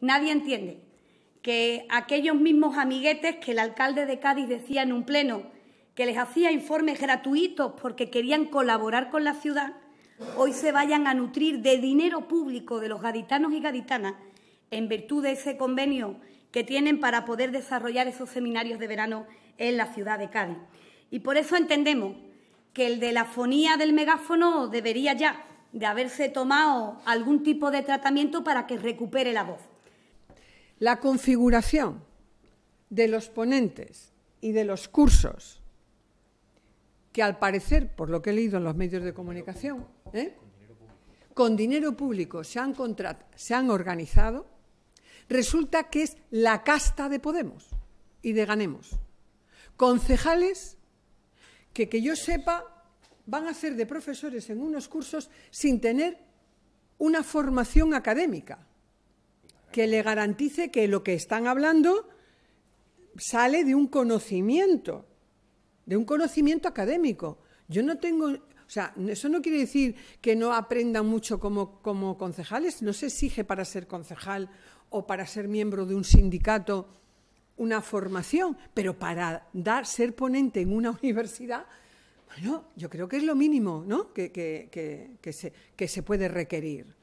Nadie entiende que aquellos mismos amiguetes que el alcalde de Cádiz decía en un pleno que les hacía informes gratuitos porque querían colaborar con la ciudad, hoy se vayan a nutrir de dinero público de los gaditanos y gaditanas en virtud de ese convenio que tienen para poder desarrollar esos seminarios de verano en la ciudad de Cádiz. Y por eso entendemos que el de la fonía del megáfono debería ya de haberse tomado algún tipo de tratamiento para que recupere la voz. La configuración de los ponentes y de los cursos, que al parecer, por lo que he leído en los medios de comunicación, ¿eh? con dinero público se han, se han organizado, resulta que es la casta de Podemos y de Ganemos. Concejales que, que yo sepa, van a ser de profesores en unos cursos sin tener una formación académica que le garantice que lo que están hablando sale de un conocimiento, de un conocimiento académico. Yo no tengo, o sea, eso no quiere decir que no aprendan mucho como, como concejales, no se exige para ser concejal o para ser miembro de un sindicato una formación, pero para dar, ser ponente en una universidad, bueno, yo creo que es lo mínimo ¿no? que, que, se puede requerir.